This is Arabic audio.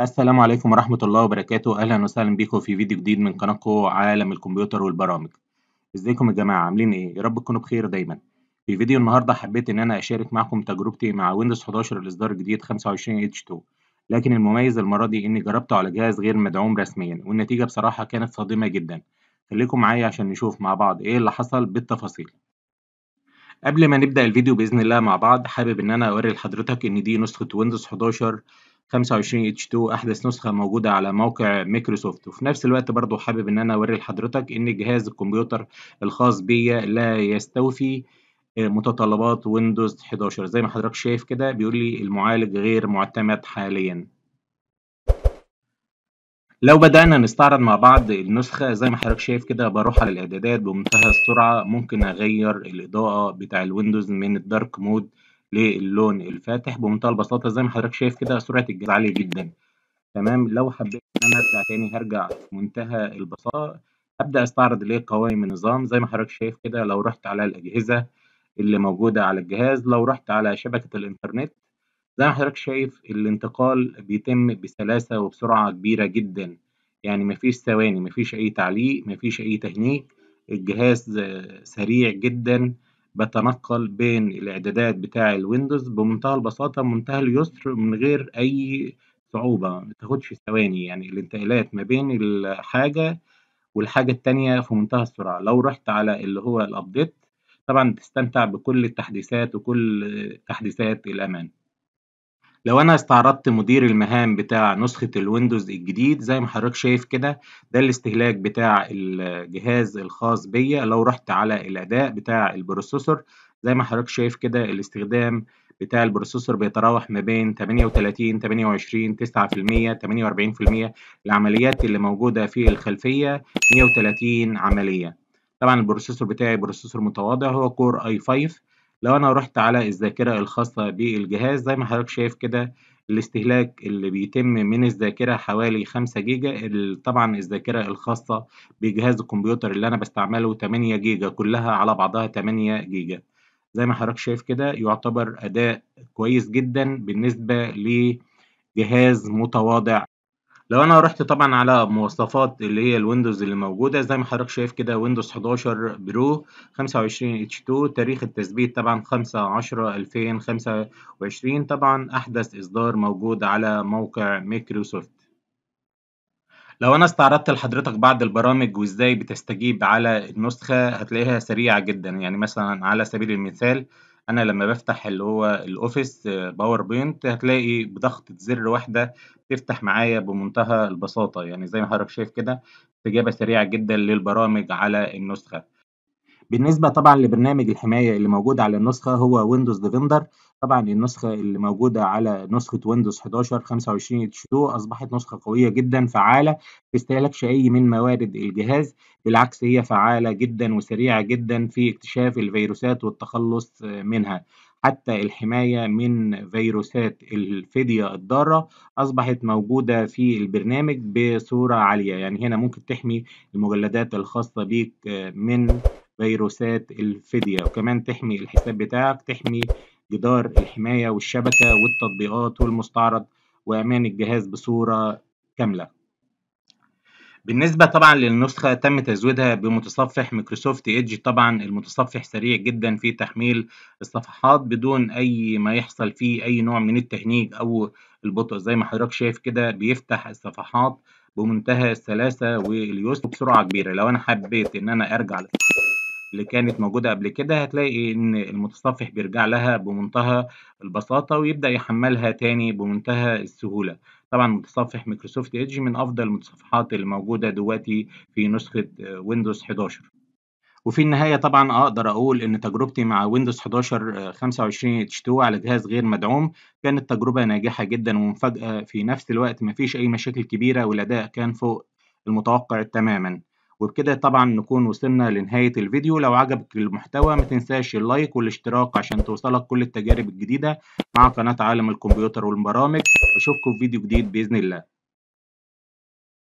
السلام عليكم ورحمة الله وبركاته أهلا وسهلا بيكم في فيديو جديد من قناتكم عالم الكمبيوتر والبرامج ازيكم يا جماعة عاملين ايه يا رب تكونوا بخير دايما في فيديو النهاردة حبيت ان انا اشارك معكم تجربتي مع ويندوز 11 الاصدار الجديد 25 h 2 لكن المميز المرة دي اني جربته على جهاز غير مدعوم رسميا والنتيجة بصراحة كانت صادمة جدا خليكم معايا عشان نشوف مع بعض ايه اللي حصل بالتفاصيل قبل ما نبدأ الفيديو بإذن الله مع بعض حابب إن أنا أوري لحضرتك إن دي نسخة ويندوز 11 25 h 2 احدث نسخه موجوده على موقع مايكروسوفت وفي نفس الوقت برضو حابب ان انا اوري لحضرتك ان جهاز الكمبيوتر الخاص بيا لا يستوفي آه، متطلبات ويندوز 11 زي ما حضرتك شايف كده بيقول لي المعالج غير معتمد حاليا لو بدأنا نستعرض مع بعض النسخة زي ما حضرتك شايف كده بروح على الإعدادات بمنتهى السرعة ممكن أغير الإضاءة بتاع الويندوز من الدارك مود للون الفاتح بمنتهى البساطه زي ما حضرتك شايف كده سرعه الجهاز عاليه جدا تمام لو حبيت ان انا ارجع تاني هرجع بمنتهى البساطه ابدا استعرض ليه قوائم النظام زي ما حضرتك شايف كده لو رحت على الاجهزه اللي موجوده على الجهاز لو رحت على شبكه الانترنت زي ما حضرتك شايف الانتقال بيتم بسلاسه وبسرعه كبيره جدا يعني مفيش ثواني مفيش اي تعليق مفيش اي تهنيك الجهاز سريع جدا بتنقل بين الاعدادات بتاع الويندوز بمنتهى البساطه منتهى اليسر من غير اي صعوبه ما تاخدش ثواني يعني الانتقالات ما بين الحاجه والحاجه التانيه في منتهى السرعه لو رحت على اللي هو الابديت طبعا تستمتع بكل التحديثات وكل تحديثات الامان لو انا استعرضت مدير المهام بتاع نسخة الويندوز الجديد زي ما حضرتك شايف كده ده الاستهلاك بتاع الجهاز الخاص بيا لو رحت على الاداء بتاع البروسيسور زي ما حضرتك شايف كده الاستخدام بتاع البروسيسور بيتراوح ما بين 38 28 9% 48% العمليات اللي موجودة في الخلفية 130 عملية طبعا البروسيسور بتاعي بروسيسور متواضع هو كور اي 5 لو انا رحت على الذاكرة الخاصة بالجهاز زي ما حضرتك شايف كده الاستهلاك اللي بيتم من الذاكرة حوالي 5 جيجا طبعا الذاكرة الخاصة بجهاز الكمبيوتر اللي أنا بستعمله 8 جيجا كلها على بعضها 8 جيجا زي ما حضرتك شايف كده يعتبر أداء كويس جدا بالنسبة لجهاز متواضع لو انا رحت طبعا على مواصفات اللي هي الويندوز اللي موجوده زي ما حضرتك شايف كده ويندوز 11 برو 25 اتش 2 تاريخ التثبيت طبعا 5 10 2025 طبعا احدث اصدار موجود على موقع مايكروسوفت لو انا استعرضت لحضرتك بعض البرامج وازاي بتستجيب على النسخه هتلاقيها سريعه جدا يعني مثلا على سبيل المثال انا لما بفتح اللي هو الاوفيس باوربوينت آه، هتلاقي بضغطة زر واحدة تفتح معايا بمنتهى البساطة يعني زي ما حضرتك شايف كده استجابة سريعة جدا للبرامج على النسخة بالنسبة طبعا لبرنامج الحماية اللي موجود على النسخة هو ويندوز ديفندر طبعا النسخة اللي موجودة على نسخة ويندوز 11 25 اتش 2 أصبحت نسخة قوية جدا فعالة ما تستهلكش أي من موارد الجهاز بالعكس هي فعالة جدا وسريعة جدا في اكتشاف الفيروسات والتخلص منها حتى الحماية من فيروسات الفدية الضارة أصبحت موجودة في البرنامج بصورة عالية يعني هنا ممكن تحمي المجلدات الخاصة بيك من فيروسات الفدية وكمان تحمي الحساب بتاعك تحمي جدار الحماية والشبكة والتطبيقات والمستعرض وأمان الجهاز بصورة كاملة بالنسبة طبعا للنسخة تم تزويدها بمتصفح مايكروسوفت ايدج طبعا المتصفح سريع جدا في تحميل الصفحات بدون اي ما يحصل فيه اي نوع من التهنيج او البطء زي ما حضرتك شايف كده بيفتح الصفحات بمنتهى السلاسة واليوسف بسرعة كبيرة لو انا حبيت ان انا ارجع اللي كانت موجودة قبل كده هتلاقي إيه؟ إن المتصفح بيرجع لها بمنتهى البساطة ويبدأ يحملها تاني بمنتهى السهولة طبعا متصفح مايكروسوفت ايدج من أفضل المتصفحات اللي موجودة دلوقتي في نسخة ويندوز آه، 11 وفي النهاية طبعا أقدر أقول إن تجربتي مع ويندوز 11 25 اتش 2 على جهاز غير مدعوم كانت تجربة ناجحة جدا ومفاجأة في نفس الوقت مفيش أي مشاكل كبيرة والأداء كان فوق المتوقع تماما وبكده طبعا نكون وصلنا لنهاية الفيديو لو عجبك المحتوى ما تنساش اللايك والاشتراك عشان توصلك كل التجارب الجديدة مع قناة عالم الكمبيوتر والبرامج واشوفكم في فيديو جديد بإذن الله